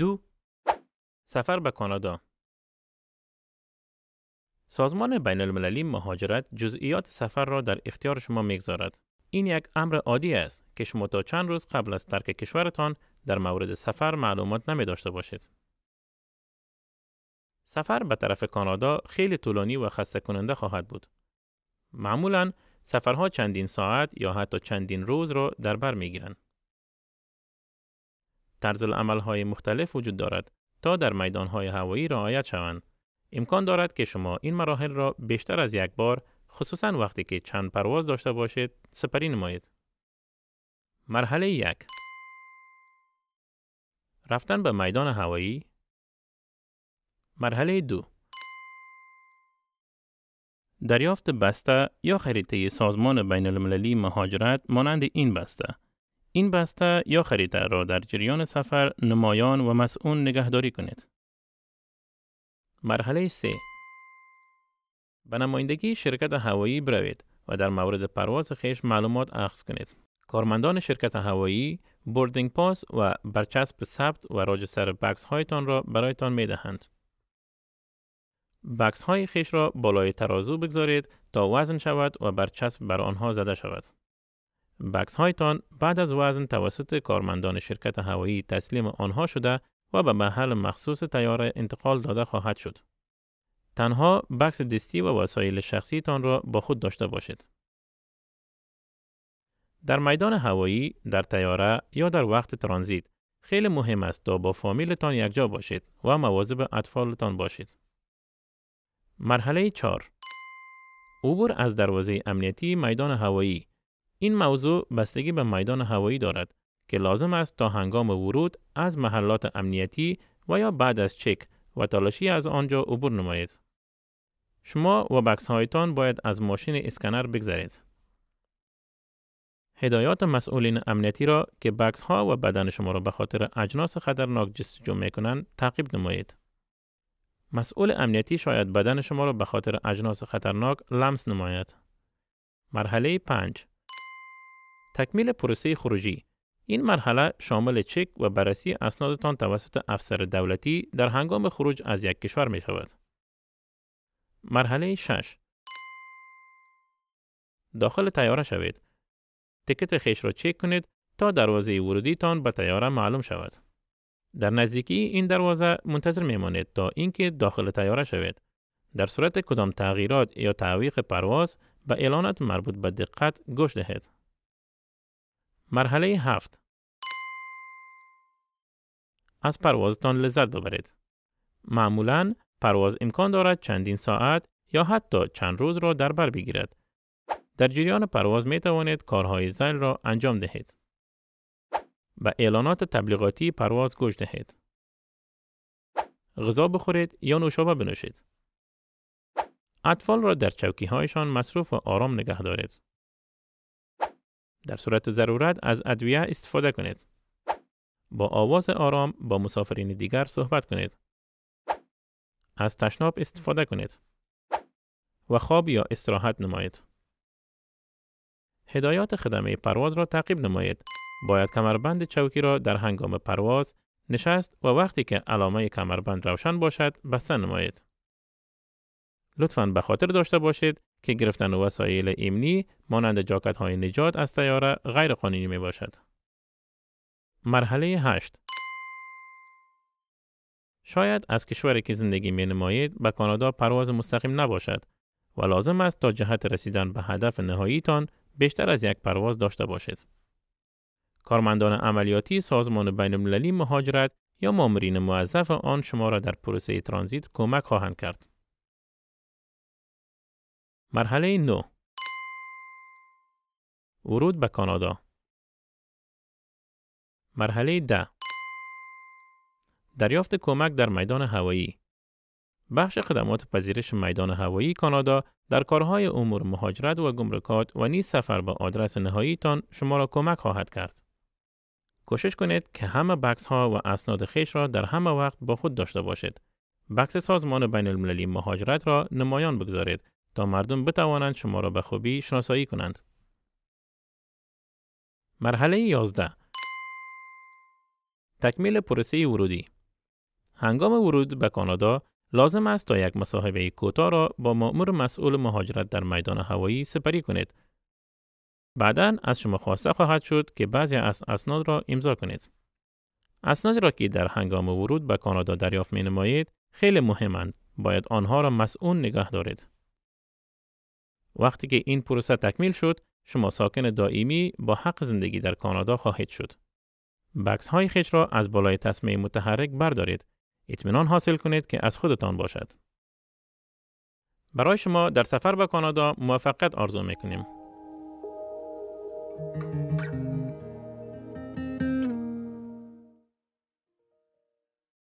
دو سفر به کانادا سازمان بین المللی مهاجرت جزئیات سفر را در اختیار شما میگذارد. این یک امر عادی است که شما تا چند روز قبل از ترک کشورتان در مورد سفر معلومات نمی باشید. سفر به طرف کانادا خیلی طولانی و خسته کننده خواهد بود. معمولا سفرها چندین ساعت یا حتی چندین روز را در بر می گیرند. طرز های مختلف وجود دارد تا در میدان های هوایی رعایت شوند. امکان دارد که شما این مراحل را بیشتر از یک بار خصوصا وقتی که چند پرواز داشته باشید سپری نمایید. مرحله یک رفتن به میدان هوایی مرحله دو دریافت بسته یا خریطه سازمان بین المللی مهاجرت مانند این بسته این بسته یا خریده را در جریان سفر نمایان و مسئول نگهداری کنید. مرحله 3 به نمایندگی شرکت هوایی بروید و در مورد پرواز خیش معلومات اخذ کنید. کارمندان شرکت هوایی بوردینگ پاس و برچسب ثبت و راج سر بکس هایتان را برایتان می دهند. بکس های خیش را بالای ترازو بگذارید تا وزن شود و برچسب بر آنها زده شود. بکس هایتان بعد از وزن توسط کارمندان شرکت هوایی تسلیم آنها شده و به محل مخصوص تیاره انتقال داده خواهد شد. تنها بکس دستی و وسایل شخصیتان را با خود داشته باشید. در میدان هوایی، در تیاره یا در وقت ترانزیت خیلی مهم است تا با فامیلتان یکجا باشید و مواظب اطفالتان باشید. مرحله 4 عبور از دروازه امنیتی میدان هوایی این موضوع بستگی به میدان هوایی دارد که لازم است تا هنگام ورود از محلات امنیتی و یا بعد از چک و تلاشی از آنجا عبور نمایید. شما و بکس هایتان باید از ماشین اسکنر بگذرید. هدایات مسئولین امنیتی را که بکس ها و بدن شما را به خاطر اجناس خطرناک جستجو می کنند تعقیب نمایید. مسئول امنیتی شاید بدن شما را به خاطر اجناس خطرناک لمس نماید. مرحله 5 تکمیل پروسه خروجی این مرحله شامل چک و بررسی اسنادتان توسط افسر دولتی در هنگام خروج از یک کشور می شود. مرحله 6 داخل تیاره شوید. تکت خیش را چک کنید تا دروازه ورودیتان به تیاره معلوم شود. در نزدیکی این دروازه منتظر میمانید تا اینکه داخل تیاره شوید. در صورت کدام تغییرات یا تعویق پرواز به اعلانات مربوط به دقت گوش دهید. مرحله هفت از پروازتان لذت ببرید. معمولا پرواز امکان دارد چندین ساعت یا حتی چند روز را در بر بگیرد. در جریان پرواز می توانید کارهای زل را انجام دهید. به اعلانات تبلیغاتی پرواز گوش دهید. غذا بخورید یا نوشابه بنوشید. اطفال را در چوکی هایشان مصروف و آرام نگه دارید. در صورت ضرورت از ادویه استفاده کنید. با آواز آرام با مسافرین دیگر صحبت کنید. از تشناب استفاده کنید. و خواب یا استراحت نمایید. هدایات خدمه پرواز را تعقیب نمایید. باید کمربند چوکی را در هنگام پرواز نشست و وقتی که علامه کمربند روشن باشد بسته نمایید. لطفاً به خاطر داشته باشید که گرفتن وسایل امنی مانند جاکت های نجات از تیاره غیر قانونی می باشد. مرحله 8 شاید از کشوری که زندگی می نمایید به کانادا پرواز مستقیم نباشد و لازم است تا جهت رسیدن به هدف نهاییتان بیشتر از یک پرواز داشته باشید. کارمندان عملیاتی سازمان بین المللی مهاجرت یا مامورین موظف آن شما را در پروسه ترانزیت کمک خواهند کرد. مرحله نو ورود به کانادا مرحله ده دریافت کمک در میدان هوایی بخش خدمات پذیرش میدان هوایی کانادا در کارهای امور مهاجرت و گمرکات و نیز سفر به آدرس نهاییتان شما را کمک خواهد کرد. کوشش کنید که همه بکس ها و اسناد خیش را در همه وقت با خود داشته باشید. بکس سازمان بین المللی مهاجرت را نمایان بگذارید تا مردم بتوانند شما را به خوبی شناسایی کنند. مرحله 11 تکمیل پروسه ورودی هنگام ورود به کانادا لازم است تا یک مصاحبه کوتاه را با مأمور مسئول مهاجرت در میدان هوایی سپری کنید. بعدا از شما خواسته خواهد شد که بعضی از اسناد را امضا کنید. اسناد را که در هنگام ورود به کانادا دریافت می نمایید خیلی مهمند. باید آنها را مسئول نگه دارید. وقتی که این پروسه تکمیل شد، شما ساکن دائمی با حق زندگی در کانادا خواهید شد. بکس های خیش را از بالای تصمیه متحرک بردارید. اطمینان حاصل کنید که از خودتان باشد. برای شما در سفر به کانادا موفقیت آرزو می کنیم.